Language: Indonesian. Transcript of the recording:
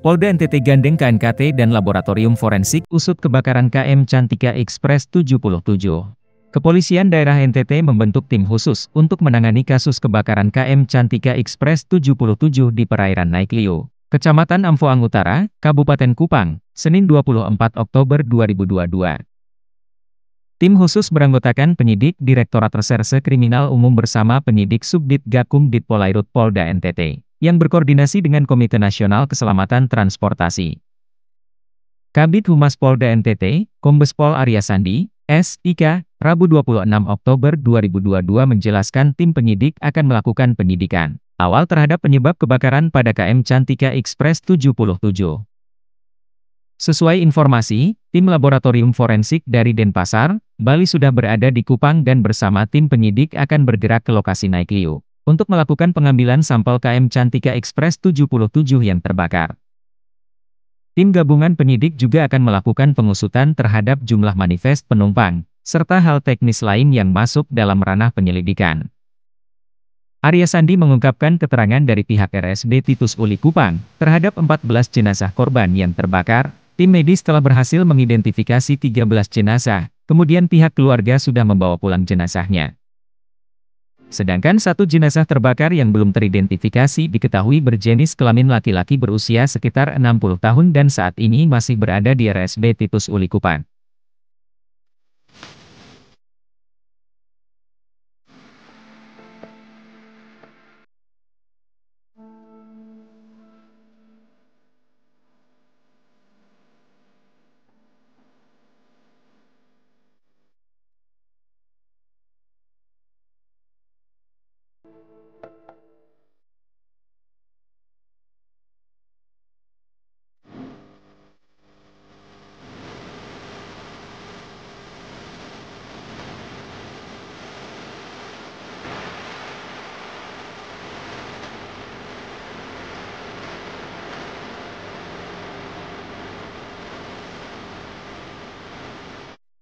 Polda NTT gandeng KNKT dan Laboratorium Forensik usut kebakaran KM Cantika Express 77. Kepolisian daerah NTT membentuk tim khusus untuk menangani kasus kebakaran KM Cantika Express 77 di perairan Naiklio, Kecamatan Amfoang Utara, Kabupaten Kupang, Senin 24 Oktober 2022. Tim khusus beranggotakan penyidik Direktorat Reserse Kriminal Umum bersama penyidik Subdit Gakum Ditpolairut Polda NTT yang berkoordinasi dengan Komite Nasional Keselamatan Transportasi. Kabit Humas Polda NTT, Kombes Pol Arya Sandi, s Ika, Rabu 26 Oktober 2022 menjelaskan tim penyidik akan melakukan penyidikan awal terhadap penyebab kebakaran pada KM Cantika Express 77. Sesuai informasi, tim laboratorium forensik dari Denpasar, Bali sudah berada di Kupang dan bersama tim penyidik akan bergerak ke lokasi naik liu untuk melakukan pengambilan sampel KM Cantika Express 77 yang terbakar. Tim gabungan penyidik juga akan melakukan pengusutan terhadap jumlah manifest penumpang, serta hal teknis lain yang masuk dalam ranah penyelidikan. Arya Sandi mengungkapkan keterangan dari pihak RSD Titus Uli Kupang terhadap 14 jenazah korban yang terbakar. Tim medis telah berhasil mengidentifikasi 13 jenazah, kemudian pihak keluarga sudah membawa pulang jenazahnya. Sedangkan satu jenazah terbakar yang belum teridentifikasi diketahui berjenis kelamin laki-laki berusia sekitar 60 tahun dan saat ini masih berada di RSB Titus Ulikupan.